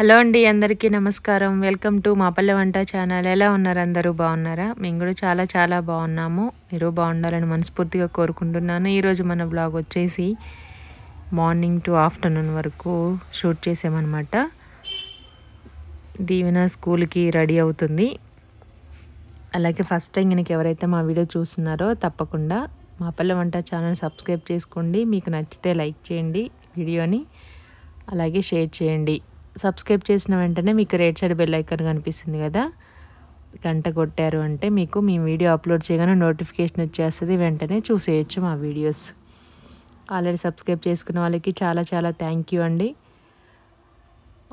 hello అండి అందరికీ నమస్కారం వెల్కమ్ టు మా పల్లె వంట ఛానల్ ఎలా ఉన్నారు అందరూ బాగున్నారా మేము కూడా చాలా చాలా బాగున్నాము మీరు బాగుండాలని మనస్ఫూర్తిగా కోరుకుంటున్నాను ఈరోజు మన బ్లాగ్ వచ్చేసి మార్నింగ్ టు ఆఫ్టర్నూన్ వరకు షూట్ చేసామన్నమాట దీవెన స్కూల్కి రెడీ అవుతుంది అలాగే ఫస్ట్ టైం కనుక ఎవరైతే మా వీడియో చూస్తున్నారో తప్పకుండా మా పల్లె వంట ఛానల్ సబ్స్క్రైబ్ చేసుకోండి మీకు నచ్చితే లైక్ చేయండి వీడియోని అలాగే షేర్ చేయండి సబ్స్క్రైబ్ చేసిన వెంటనే మీకు రేట్ సైడ్ బెల్ ఐకాన్ కనిపిస్తుంది కదా గంట కొట్టారు అంటే మీకు మేము వీడియో అప్లోడ్ చేయగానే నోటిఫికేషన్ వచ్చేస్తుంది వెంటనే చూసేయచ్చు మా వీడియోస్ ఆల్రెడీ సబ్స్క్రైబ్ చేసుకున్న వాళ్ళకి చాలా చాలా థ్యాంక్ యూ అండి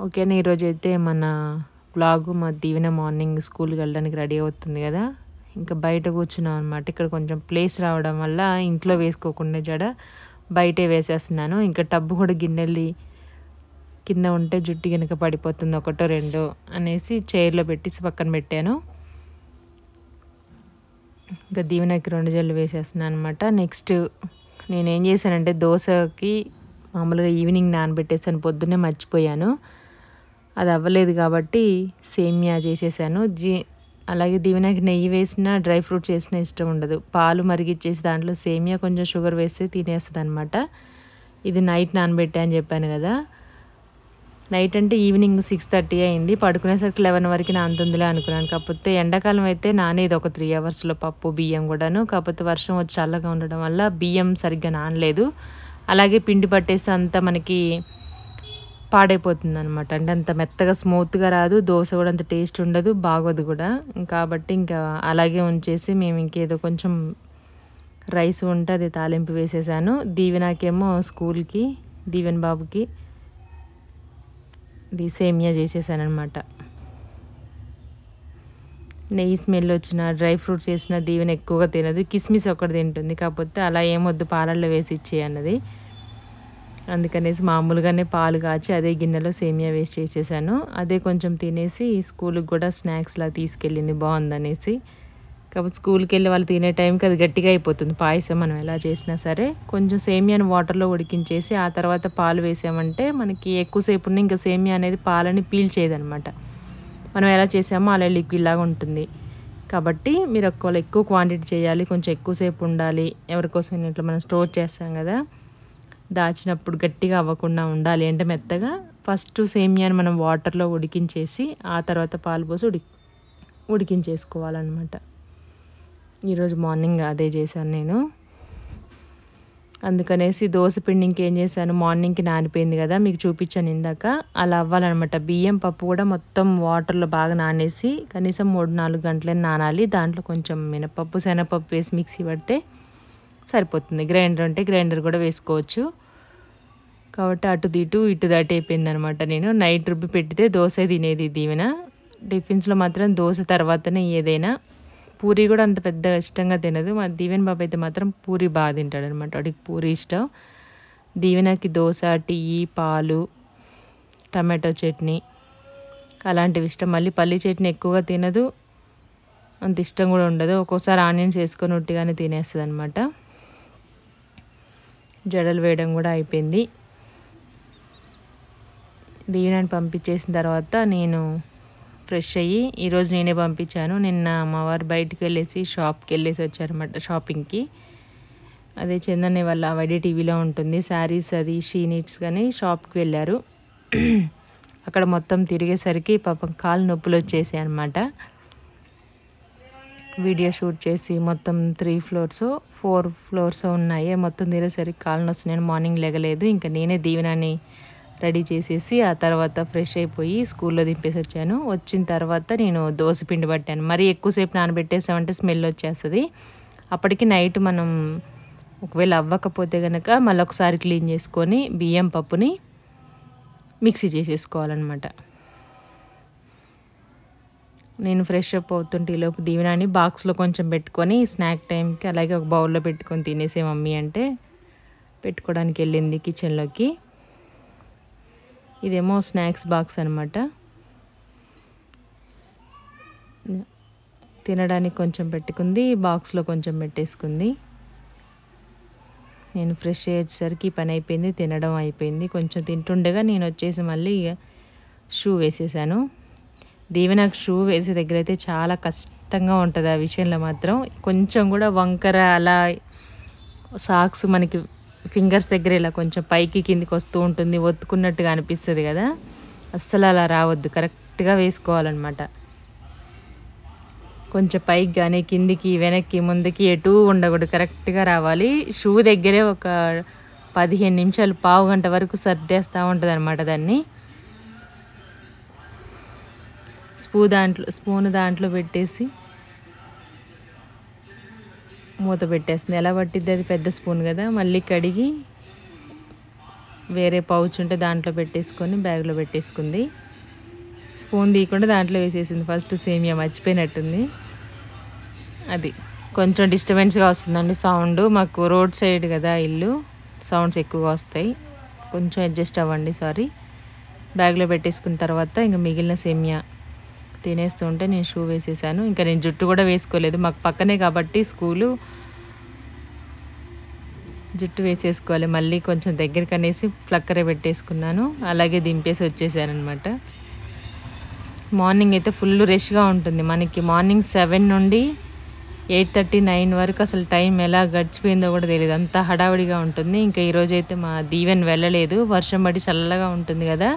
ఓకేనా ఈరోజు అయితే మన బ్లాగు మా దీవెన మార్నింగ్ స్కూల్కి వెళ్ళడానికి రెడీ అవుతుంది కదా ఇంకా బయట కూర్చున్నాం అనమాట ఇక్కడ కొంచెం ప్లేస్ రావడం వల్ల ఇంట్లో వేసుకోకుండా జడ బయటే వేసేస్తున్నాను ఇంకా టబ్బు కూడా గిన్నెల్ది కింద ఉంటే జుట్టు కనుక పడిపోతుంది ఒకటో రెండో అనేసి చైర్లో పెట్టేసి పక్కన పెట్టాను ఇంకా దీవెనకి రెండు జల్లు వేసేస్తున్నాను అనమాట నెక్స్ట్ నేనేం చేశానంటే దోశకి మామూలుగా ఈవినింగ్ నానబెట్టేసాను పొద్దున్నే మర్చిపోయాను అది అవ్వలేదు కాబట్టి సేమియా చేసేసాను జీ అలాగే దీవెనకి నెయ్యి వేసినా డ్రై ఫ్రూట్స్ వేసినా ఇష్టం ఉండదు పాలు మరిగిచ్చేసి దాంట్లో సేమియా కొంచెం షుగర్ వేస్తే తినేస్తుంది అనమాట ఇది నైట్ నానబెట్టా అని చెప్పాను కదా నైట్ అంటే ఈవినింగ్ సిక్స్ థర్టీ అయింది పడుకునేసరికి లెవెన్ వరకు నానుతుందిలే అనుకున్నాను కాకపోతే ఎండాకాలం అయితే నానేది ఒక త్రీ అవర్స్లో పప్పు బియ్యం కూడాను కాకపోతే వర్షం వచ్చి చల్లగా ఉండడం వల్ల బియ్యం సరిగ్గా నానలేదు అలాగే పిండి పట్టేస్తే అంతా మనకి పాడైపోతుంది అనమాట అంటే అంత మెత్తగా స్మూత్గా రాదు దోశ కూడా అంత టేస్ట్ ఉండదు బాగోదు కూడా కాబట్టి ఇంకా అలాగే ఉంచేసి మేము ఇంకేదో కొంచెం రైస్ ఉంటే అది తాలింపు వేసేసాను దీవి నాకేమో స్కూల్కి దీవెన్ బాబుకి ఇది సేమియా చేసేసానమాట నెయ్యి స్మెల్ వచ్చిన డ్రై ఫ్రూట్స్ వేసిన దీవెన ఎక్కువగా తినదు కిస్మిస్ ఒకటి తింటుంది కాకపోతే అలా ఏమొద్దు పాలల్లో వేసి ఇచ్చే అన్నది అందుకనేసి మామూలుగానే పాలు కాచి అదే గిన్నెలో సేమియా వేసి చేసేసాను అదే కొంచెం తినేసి స్కూల్కి కూడా స్నాక్స్లా తీసుకెళ్ళింది బాగుందనేసి కాబట్టి స్కూల్కి వెళ్ళి వాళ్ళు తినే టైంకి అది గట్టిగా అయిపోతుంది పాయసం మనం ఎలా చేసినా సరే కొంచెం సేమియాను వాటర్లో ఉడికించేసి ఆ తర్వాత పాలు వేసామంటే మనకి ఎక్కువసేపు ఉన్న ఇంకా సేమియా అనేది పాలని పీల్చేదనమాట మనం ఎలా చేసామో అలా లిక్విడ్ లాగా ఉంటుంది కాబట్టి మీరు ఒకవేళ ఎక్కువ క్వాంటిటీ చేయాలి కొంచెం ఎక్కువసేపు ఉండాలి ఎవరికోసం ఇట్లా మనం స్టోర్ చేస్తాం కదా దాచినప్పుడు గట్టిగా అవ్వకుండా ఉండాలి అంటే మెత్తగా ఫస్ట్ సేమియాను మనం వాటర్లో ఉడికించేసి ఆ తర్వాత పాలు పోసి ఉడి ఉడికించేసుకోవాలన్నమాట ఈరోజు మార్నింగ్ అదే చేశాను నేను అందుకనేసి దోశ పిండి ఇంకేం చేశాను మార్నింగ్కి నానిపోయింది కదా మీకు చూపించాను ఇందాక అలా అవ్వాలన్నమాట బియ్యం పప్పు కూడా మొత్తం వాటర్లో బాగా నానేసి కనీసం మూడు నాలుగు గంటలే నానాలి దాంట్లో కొంచెం మినపప్పు శనగపప్పు వేసి మిక్సీ పడితే సరిపోతుంది గ్రైండర్ ఉంటే గ్రైండర్ కూడా వేసుకోవచ్చు కాబట్టి అటు ఇటు ఇటు దాటి అయిపోయింది అనమాట నేను నైట్ రుబ్బి పెట్టితే దోశ తినేది దీవెన టిఫిన్స్లో మాత్రం దోశ తర్వాతనే ఏదైనా పూరి కూడా అంత పెద్ద ఇష్టంగా తినదు మా దీవెన్ బాబు అయితే మాత్రం పూరి బాగా తింటాడు అనమాట వాడికి పూరి ఇష్టం దీవెనకి దోశ టీ పాలు టమాటో చట్నీ అలాంటివి ఇష్టం మళ్ళీ పల్లి చట్నీ ఎక్కువగా తినదు అంత ఇష్టం కూడా ఉండదు ఒక్కోసారి ఆనియన్స్ వేసుకొని ఉట్టిగానే తినేస్తుంది అనమాట జడలు వేయడం కూడా అయిపోయింది దీవెనని పంపించేసిన తర్వాత నేను ఫ్రెష్ అయ్యి ఈరోజు నేనే పంపించాను నిన్న అమ్మవారు బయటకు వెళ్ళేసి షాప్కి వెళ్ళేసి వచ్చారన్నమాట షాపింగ్కి అదే చందన్న వాళ్ళ వైడి టీవీలో ఉంటుంది శారీస్ అది షీ కానీ షాప్కి వెళ్ళారు అక్కడ మొత్తం తిరిగేసరికి పాపం కాలు నొప్పులు వచ్చేసాయి అనమాట వీడియో షూట్ చేసి మొత్తం త్రీ ఫ్లోర్స్ ఫోర్ ఫ్లోర్స్ ఉన్నాయి మొత్తం తిరిగేసరికి కాలు నొస్తున్నాయి మార్నింగ్ లేగలేదు ఇంకా నేనే దీవెనని రెడీ చేసేసి ఆ తర్వాత ఫ్రెష్ అయిపోయి స్కూల్లో దింపేసి వచ్చాను వచ్చిన తర్వాత నేను దోశ పిండి పట్టాను మరీ ఎక్కువసేపు నానబెట్టేసామంటే స్మెల్ వచ్చేస్తుంది అప్పటికి నైట్ మనం ఒకవేళ అవ్వకపోతే కనుక మళ్ళొకసారి క్లీన్ చేసుకొని బియ్యం పప్పుని మిక్సీ చేసేసుకోవాలన్నమాట నేను ఫ్రెష్ అప్ అవుతుంటే ఈలోపు దీవినాన్ని బాక్స్లో కొంచెం పెట్టుకొని స్నాక్ టైంకి అలాగే ఒక బౌల్లో పెట్టుకొని తినేసే మమ్మీ అంటే పెట్టుకోవడానికి వెళ్ళింది కిచెన్లోకి ఇదేమో స్నాక్స్ బాక్స్ అనమాట తినడానికి కొంచెం పెట్టుకుంది బాక్స్లో కొంచెం పెట్టేసుకుంది నేను ఫ్రెష్ అయ్యేసరికి పని అయిపోయింది తినడం అయిపోయింది కొంచెం తింటుండగా నేను వచ్చేసి మళ్ళీ షూ వేసేసాను దేవి నాకు షూ వేసే దగ్గర అయితే చాలా కష్టంగా ఉంటుంది ఆ విషయంలో మాత్రం కొంచెం కూడా వంకర అలా సాక్స్ మనకి ఫింగర్స్ దగ్గర ఇలా కొంచెం పైకి కిందికి వస్తూ ఉంటుంది ఒత్తుకున్నట్టుగా అనిపిస్తుంది కదా అస్సలు అలా రావద్దు కరెక్ట్గా వేసుకోవాలన్నమాట కొంచెం పైకి కానీ కిందికి వెనక్కి ముందుకి ఎటు ఉండకూడదు కరెక్ట్గా రావాలి షూ దగ్గరే ఒక పదిహేను నిమిషాలు పావు గంట వరకు సర్దేస్తూ ఉంటుంది అనమాట దాన్ని స్పూ దాంట్లో స్పూన్ దాంట్లో పెట్టేసి మూత పెట్టేస్తుంది ఎలా పట్టిద్ది అది పెద్ద స్పూన్ కదా మళ్ళీ కడిగి వేరే పౌచ్ ఉంటే దాంట్లో పెట్టేసుకొని బ్యాగ్లో పెట్టేసుకుంది స్పూన్ తీయకుండా దాంట్లో వేసేసింది ఫస్ట్ సేమియా మర్చిపోయినట్టుంది అది కొంచెం డిస్టర్బెన్స్గా వస్తుందండి సౌండ్ మాకు రోడ్ సైడ్ కదా ఇల్లు సౌండ్స్ ఎక్కువగా వస్తాయి కొంచెం అడ్జస్ట్ అవ్వండి సారీ బ్యాగ్లో పెట్టేసుకున్న తర్వాత ఇంకా మిగిలిన సేమియా తినేస్తుంటే నేను షూ వేసేసాను ఇంకా నేను జుట్టు కూడా వేసుకోలేదు మాకు పక్కనే కాబట్టి స్కూలు జుట్టు వేసేసుకోవాలి మళ్ళీ కొంచెం దగ్గరికి అనేసి ఫ్లక్కర పెట్టేసుకున్నాను అలాగే దింపేసి వచ్చేసాను అనమాట మార్నింగ్ అయితే ఫుల్ రష్గా ఉంటుంది మనకి మార్నింగ్ సెవెన్ నుండి ఎయిట్ థర్టీ నైన్ వరకు అసలు టైం ఎలా గడిచిపోయిందో కూడా తెలియదు అంత హడావిడిగా ఉంటుంది ఇంకా ఈరోజు అయితే మా దీవెన్ వెళ్ళలేదు వర్షం పడి చల్లగా ఉంటుంది కదా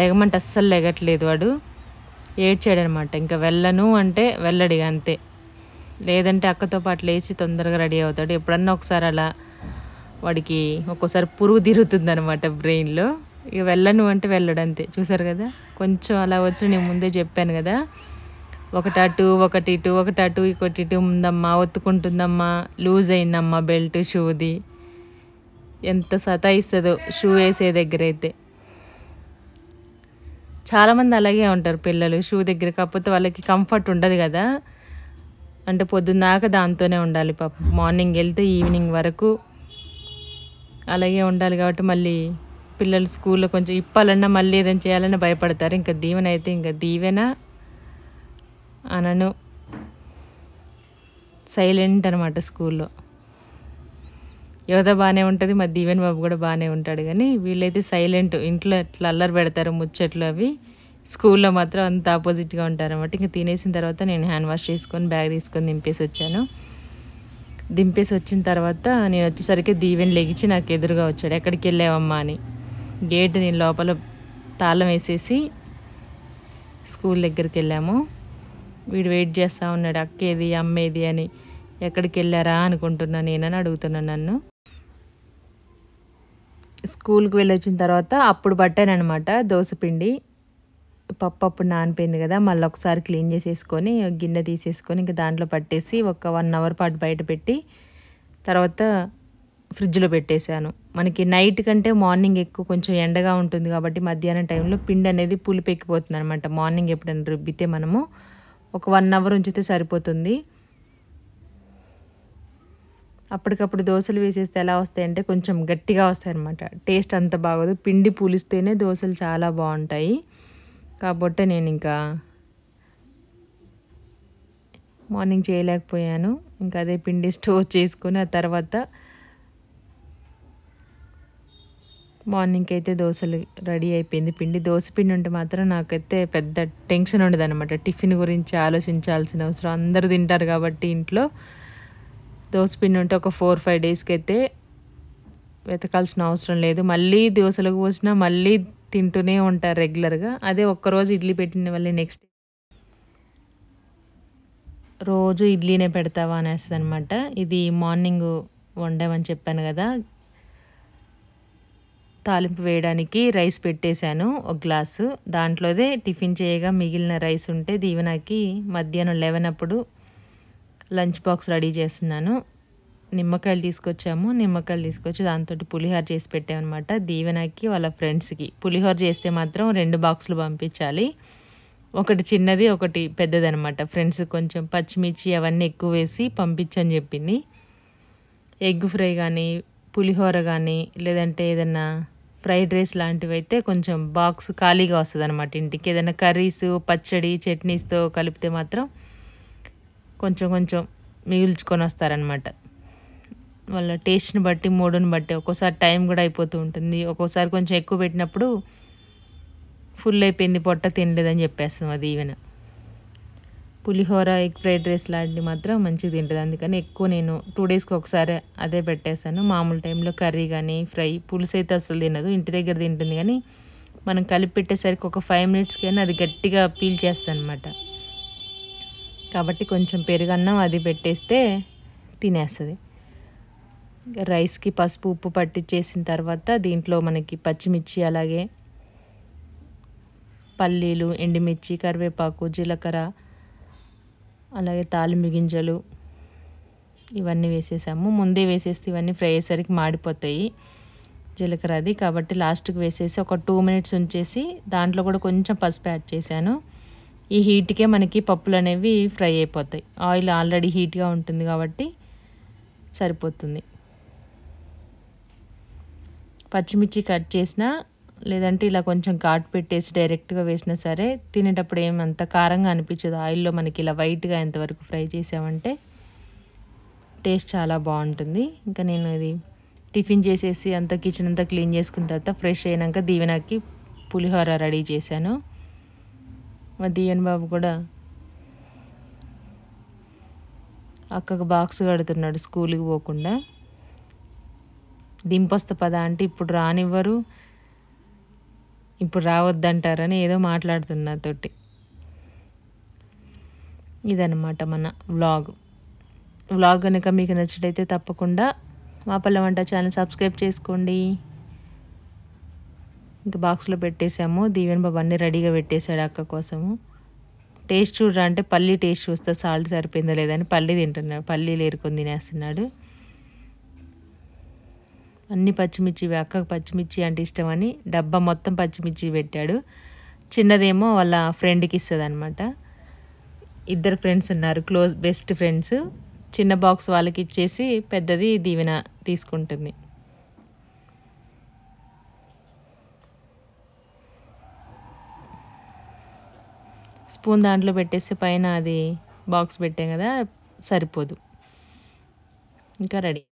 లెగమంటే అస్సలు లెగట్లేదు వాడు ఏడ్చాడనమాట ఇంకా వెళ్ళను అంటే వెళ్ళడు అంతే లేదంటే అక్కతో పాటు లేచి తొందరగా రెడీ అవుతాడు ఎప్పుడన్నా ఒకసారి అలా వాడికి ఒక్కోసారి పురుగు తిరుగుతుంది అనమాట బ్రెయిన్లో ఇక వెళ్ళను అంటే వెళ్ళడు అంతే చూసారు కదా కొంచెం అలా వచ్చి నేను ముందే చెప్పాను కదా ఒకటి అటు ఒకటి ఇటు ఒకటి అటు ఇంకోటి ఇటు ఉందమ్మా ఒత్తుకుంటుందమ్మా లూజ్ అయిందమ్మా బెల్ట్ షూది ఎంత సతాయిస్తుందో షూ వేసే దగ్గర అయితే చాలామంది అలాగే ఉంటారు పిల్లలు షూ దగ్గర కాకపోతే వాళ్ళకి కంఫర్ట్ ఉండదు కదా అంటే పొద్దున్నాక దాంతోనే ఉండాలి పాప మార్నింగ్ వెళ్తే ఈవినింగ్ వరకు అలాగే ఉండాలి కాబట్టి మళ్ళీ పిల్లలు స్కూల్లో కొంచెం ఇప్పాలన్నా మళ్ళీ ఏదైనా చేయాలన్నా భయపడతారు ఇంకా దీవెన అయితే ఇంకా దీవెన అనను సైలెంట్ అనమాట స్కూల్లో యువత బాగానే ఉంటుంది మా దీవెన్ బాబు కూడా బాగానే ఉంటాడు కానీ వీళ్ళైతే సైలెంట్ ఇంట్లో ఎట్లా అల్లరి పెడతారు ముచ్చట్లు అవి స్కూల్లో మాత్రం అంత ఆపోజిట్గా ఉంటారనమాట ఇంకా తినేసిన తర్వాత నేను హ్యాండ్ వాష్ చేసుకొని బ్యాగ్ తీసుకొని దింపేసి వచ్చాను దింపేసి వచ్చిన తర్వాత నేను వచ్చేసరికి దీవెన్ లెగిచి నాకు ఎదురుగా వచ్చాడు ఎక్కడికి వెళ్ళావమ్మా అని గేట్ నేను లోపల తాళం వేసేసి స్కూల్ దగ్గరికి వెళ్ళాము వీడు వెయిట్ చేస్తూ ఉన్నాడు అక్కేది అమ్మేది అని ఎక్కడికి వెళ్ళారా అనుకుంటున్నా నేనని అడుగుతున్నాను నన్ను స్కూల్కి వెళ్ళొచ్చిన తర్వాత అప్పుడు పట్టానమాట దోశపిండి పప్పు అప్పుడు నానిపోయింది కదా మళ్ళీ ఒకసారి క్లీన్ చేసేసుకొని గిన్నె తీసేసుకొని ఇంకా దాంట్లో పట్టేసి ఒక వన్ అవర్ పాటు బయట పెట్టి తర్వాత ఫ్రిడ్జ్లో పెట్టేశాను మనకి నైట్ కంటే మార్నింగ్ ఎక్కువ కొంచెం ఎండగా ఉంటుంది కాబట్టి మధ్యాహ్నం టైంలో పిండి అనేది పులిపెక్కిపోతుంది అనమాట మార్నింగ్ ఎప్పుడైనా రుబ్బితే మనము ఒక వన్ అవర్ ఉంచితే సరిపోతుంది అప్పటికప్పుడు దోశలు వేసేస్తే ఎలా వస్తాయంటే కొంచెం గట్టిగా వస్తాయి అనమాట టేస్ట్ అంత బాగోదు పిండి పూలిస్తేనే దోశలు చాలా బాగుంటాయి కాబట్టి నేను ఇంకా మార్నింగ్ చేయలేకపోయాను ఇంకా అదే పిండి స్టోర్ చేసుకుని ఆ తర్వాత మార్నింగ్కి అయితే దోశలు రెడీ అయిపోయింది పిండి దోశ పిండి ఉంటే మాత్రం నాకైతే పెద్ద టెన్షన్ ఉండదు అనమాట టిఫిన్ గురించి ఆలోచించాల్సిన అవసరం అందరూ తింటారు కాబట్టి ఇంట్లో దోసపిండి ఉంటే ఒక ఫోర్ ఫైవ్ డేస్కి అయితే వెతకాల్సిన అవసరం లేదు మళ్ళీ దోశలకు పోసినా మళ్ళీ తింటూనే ఉంటారు రెగ్యులర్గా అదే ఒక్కరోజు ఇడ్లీ పెట్టిన వాళ్ళే నెక్స్ట్ రోజు ఇడ్లీనే పెడతావా అనేస్తుంది అనమాట ఇది మార్నింగ్ వండామని చెప్పాను కదా తాలింపు వేయడానికి రైస్ పెట్టేశాను ఒక గ్లాసు దాంట్లోదే టిఫిన్ చేయగా మిగిలిన రైస్ ఉంటే దీవెనకి మధ్యాహ్నం లెవెన్ అప్పుడు లంచ్ బాక్స్ రెడీ చేస్తున్నాను నిమ్మకాయలు తీసుకొచ్చాము నిమ్మకాయలు తీసుకొచ్చి దాంతో పులిహోర చేసి పెట్టామన్నమాట దీవెనకి వాళ్ళ ఫ్రెండ్స్కి పులిహోర చేస్తే మాత్రం రెండు బాక్సులు పంపించాలి ఒకటి చిన్నది ఒకటి పెద్దదనమాట ఫ్రెండ్స్ కొంచెం పచ్చిమిర్చి అవన్నీ ఎక్కువ వేసి పంపించని చెప్పింది ఎగ్ ఫ్రై కానీ పులిహోర కానీ లేదంటే ఏదన్నా ఫ్రైడ్ రైస్ లాంటివి అయితే కొంచెం బాక్స్ ఖాళీగా వస్తుంది అనమాట ఇంటికి ఏదైనా కర్రీస్ పచ్చడి చట్నీస్తో కలిపితే మాత్రం కొంచెం కొంచెం మిగుల్చుకొని వస్తారనమాట వాళ్ళ టేస్ట్ని బట్టి మూడుని బట్టి ఒక్కోసారి టైం కూడా అయిపోతూ ఉంటుంది ఒక్కోసారి కొంచెం ఎక్కువ పెట్టినప్పుడు ఫుల్ అయిపోయింది పొట్ట తినలేదని చెప్పేస్తాం అది even pulihora egg fried rice లాంటివి మాత్రం మంచిగా తింటుంది అందుకని ఎక్కువ నేను టూ డేస్కి ఒకసారి అదే పెట్టేస్తాను మామూలు టైంలో కర్రీ కానీ ఫ్రై పులుసు అయితే అసలు తినదు ఇంటి దగ్గర తింటుంది కానీ మనం కలిపి పెట్టేసరికి ఒక ఫైవ్ మినిట్స్కి అయినా అది గట్టిగా పీల్ చేస్తాను అనమాట కాబట్టి కొంచెం పెరుగన్నం అది పెట్టేస్తే తినేస్తుంది రైస్కి పసుపు ఉప్పు పట్టించేసిన తర్వాత దీంట్లో మనకి పచ్చిమిర్చి అలాగే పల్లీలు ఎండుమిర్చి కరివేపాకు జీలకర్ర అలాగే తాలింపు గింజలు ఇవన్నీ వేసేసాము ముందే వేసేస్తే ఇవన్నీ ఫ్రై అయ్యేసరికి మాడిపోతాయి జీలకర్ర అది కాబట్టి లాస్ట్కి వేసేసి ఒక టూ మినిట్స్ ఉంచేసి దాంట్లో కూడా కొంచెం పసుపు యాడ్ చేశాను ఈ హీట్కే మనకి పప్పులు అనేవి ఫ్రై అయిపోతాయి ఆయిల్ ఆల్రెడీ హీట్గా ఉంటుంది కాబట్టి సరిపోతుంది పచ్చిమిర్చి కట్ చేసినా లేదంటే ఇలా కొంచెం ఘాట్ పెట్టేసి డైరెక్ట్గా వేసినా సరే తినేటప్పుడు ఏమంత కారంగా అనిపించదు ఆయిల్లో మనకి ఇలా వైట్గా ఎంతవరకు ఫ్రై చేసామంటే టేస్ట్ చాలా బాగుంటుంది ఇంకా నేను ఇది టిఫిన్ చేసేసి అంతా కిచెన్ అంతా క్లీన్ చేసుకున్న తర్వాత ఫ్రెష్ అయినాక దీవెనకి పులిహోర రెడీ చేశాను మా దీవెన్ బాబు కూడా అక్కకు బాక్స్ కడుతున్నాడు స్కూల్కి పోకుండా దింపొస్త పదా అంటే ఇప్పుడు రానివ్వరు ఇప్పుడు రావద్దంటారని ఏదో మాట్లాడుతున్నా తోటి ఇదనమాట మన వ్లాగ్ వ్లాగ్ కనుక మీకు నచ్చినట్టయితే తప్పకుండా మా పల్లె వంట ఛానల్ సబ్స్క్రైబ్ చేసుకోండి ఇంకా బాక్స్లో పెట్టేసాము దీవెన్ బాబు అన్నీ రెడీగా పెట్టేశాడు అక్క కోసము టేస్ట్ చూడరా అంటే పల్లీ టేస్ట్ చూస్తే సాల్ట్ సరిపోయిందా లేదని పల్లీ తింటున్నాడు పల్లీ లేరుకొని తినేస్తున్నాడు అన్ని పచ్చిమిర్చి అక్కకు పచ్చిమిర్చి అంటే ఇష్టమని డబ్బా మొత్తం పచ్చిమిర్చి పెట్టాడు చిన్నదేమో వాళ్ళ ఫ్రెండ్కి ఇస్తుంది అనమాట ఇద్దరు ఫ్రెండ్స్ ఉన్నారు క్లోజ్ బెస్ట్ ఫ్రెండ్స్ చిన్న బాక్స్ వాళ్ళకి ఇచ్చేసి పెద్దది దీవెన తీసుకుంటుంది స్పూన్ దాంట్లో పెట్టేసి పైన అది బాక్స్ పెట్టాం కదా సరిపోదు ఇంకా రెడీ